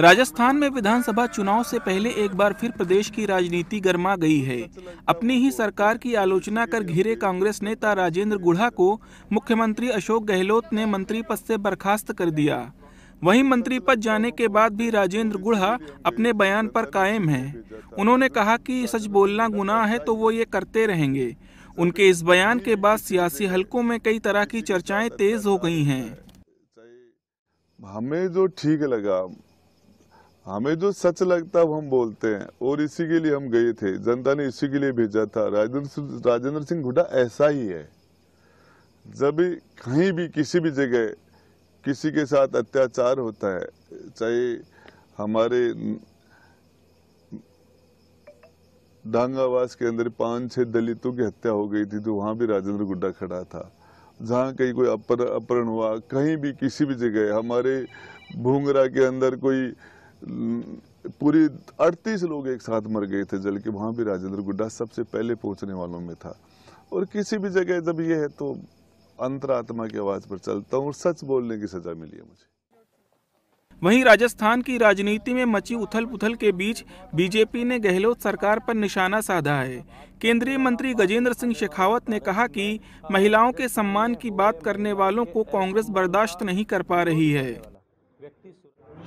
राजस्थान में विधानसभा चुनाव से पहले एक बार फिर प्रदेश की राजनीति गर्मा गई है अपनी ही सरकार की आलोचना कर घिरे कांग्रेस नेता राजेंद्र गुढ़ा को मुख्यमंत्री अशोक गहलोत ने मंत्री पद से बर्खास्त कर दिया वहीं मंत्री पद जाने के बाद भी राजेंद्र गुढ़ा अपने बयान पर कायम हैं उन्होंने कहा कि सच बोलना गुनाह है तो वो ये करते रहेंगे उनके इस बयान के बाद सियासी हलकों में कई तरह की चर्चाएं तेज हो गई हैं हमें जो ठीक लगा हमें जो सच लगता है हम बोलते हैं और इसी के लिए हम गए थे जनता ने इसी के लिए भेजा था राजेंद्र राजेंद्र सिंह हुडा ऐसा ही है जब भी कहीं भी किसी भी जगह किसी के साथ अत्याचार होता है चाहे हमारे डांगावास के अंदर पांच छह दलितों की हत्या हो गई थी तो वहां भी राजेंद्र गुड्डा खड़ा था जहाँ कहीं कोई अपर अपहरण हुआ कहीं भी किसी भी जगह हमारे भूंगरा के अंदर कोई पूरी 38 लोग एक साथ मर गए थे जल के वहाँ भी राजेंद्र गुड्डा सबसे पहले पहुँचने वालों में था और किसी भी जगह जब ये है तो अंतरात्मा की आवाज़ पर चलता हूँ और सच बोलने की सज़ा मिली है मुझे वहीं राजस्थान की राजनीति में मची उथल पुथल के बीच बीजेपी ने गहलोत सरकार पर निशाना साधा है केंद्रीय मंत्री गजेंद्र सिंह शेखावत ने कहा कि महिलाओं के सम्मान की बात करने वालों को कांग्रेस बर्दाश्त नहीं कर पा रही है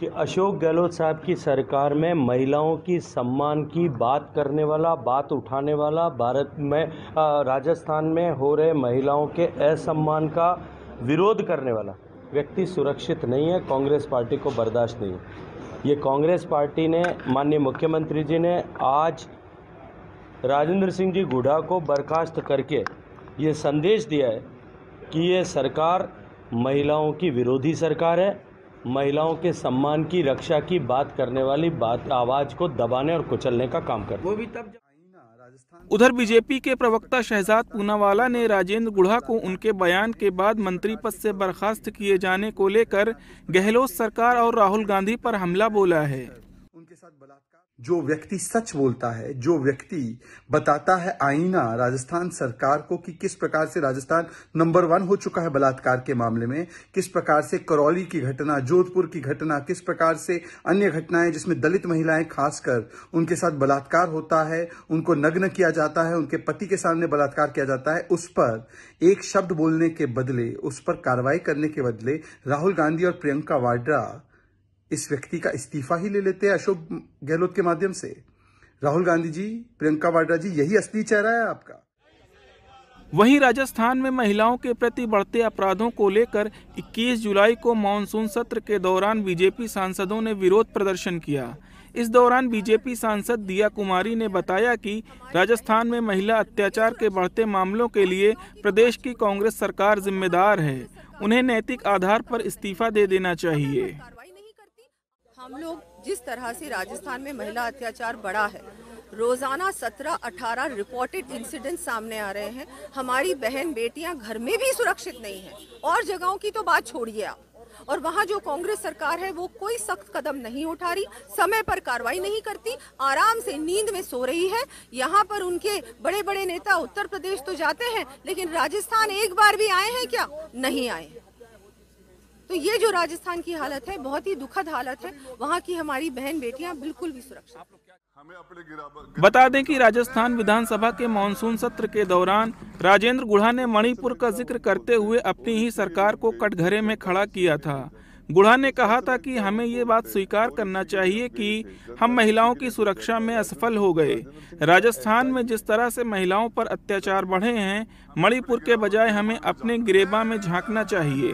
कि अशोक गहलोत साहब की सरकार में महिलाओं की सम्मान की बात करने वाला बात उठाने वाला भारत में राजस्थान में हो रहे महिलाओं के असम्मान का विरोध करने वाला व्यक्ति सुरक्षित नहीं है कांग्रेस पार्टी को बर्दाश्त नहीं है ये कांग्रेस पार्टी ने माननीय मुख्यमंत्री जी ने आज राजेंद्र सिंह जी गुढ़ा को बर्खास्त करके ये संदेश दिया है कि ये सरकार महिलाओं की विरोधी सरकार है महिलाओं के सम्मान की रक्षा की बात करने वाली बात आवाज को दबाने और कुचलने का काम कर वो भी तब उधर बीजेपी के प्रवक्ता शहजाद पूनावाला ने राजेंद्र गुढ़ा को उनके बयान के बाद मंत्री पद से बर्खास्त किए जाने को लेकर गहलोत सरकार और राहुल गांधी पर हमला बोला है उनके साथ जो व्यक्ति सच बोलता है जो व्यक्ति बताता है आईना राजस्थान सरकार को कि किस प्रकार से राजस्थान नंबर वन हो चुका है बलात्कार के मामले में किस प्रकार से करौली की घटना जोधपुर की घटना किस प्रकार से अन्य घटनाएं जिसमें दलित महिलाएं खासकर उनके साथ बलात्कार होता है उनको नग्न किया जाता है उनके पति के सामने बलात्कार किया जाता है उस पर एक शब्द बोलने के बदले उस पर कार्रवाई करने के बदले राहुल गांधी और प्रियंका वाड्रा इस व्यक्ति का इस्तीफा ही ले लेते हैं अशोक गहलोत के माध्यम से राहुल गांधी जी प्रियंका वाड्रा जी यही असली चेहरा है आपका वहीं राजस्थान में महिलाओं के प्रति बढ़ते अपराधों को लेकर 21 जुलाई को मानसून सत्र के दौरान बीजेपी सांसदों ने विरोध प्रदर्शन किया इस दौरान बीजेपी सांसद दिया कुमारी ने बताया कि राजस्थान में महिला अत्याचार के बढ़ते मामलों के लिए प्रदेश की कांग्रेस सरकार जिम्मेदार है उन्हें नैतिक आधार पर इस्तीफा दे देना चाहिए हम लोग जिस तरह से राजस्थान में महिला अत्याचार बढ़ा है रोजाना सत्रह अठारह रिपोर्टेड इंसिडेंट सामने आ रहे हैं हमारी बहन बेटियां घर में भी सुरक्षित नहीं है और जगहों की तो बात छोड़िए आप और वहाँ जो कांग्रेस सरकार है वो कोई सख्त कदम नहीं उठा रही समय पर कार्रवाई नहीं करती आराम से नींद में सो रही है यहाँ पर उनके बड़े बड़े नेता उत्तर प्रदेश तो जाते हैं लेकिन राजस्थान एक बार भी आए हैं क्या नहीं आए तो ये जो राजस्थान की हालत है बहुत ही दुखद हालत है वहाँ की हमारी बहन बेटियाँ बिल्कुल भी सुरक्षित बता दें कि राजस्थान विधानसभा के मानसून सत्र के दौरान राजेंद्र गुढ़ा ने मणिपुर का जिक्र करते हुए अपनी ही सरकार को कटघरे में खड़ा किया था गुढ़ा ने कहा था कि हमें ये बात स्वीकार करना चाहिए कि हम महिलाओं की सुरक्षा में असफल हो गए राजस्थान में जिस तरह से महिलाओं पर अत्याचार बढ़े हैं मणिपुर के बजाय हमें अपने गिरेबा में झांकना चाहिए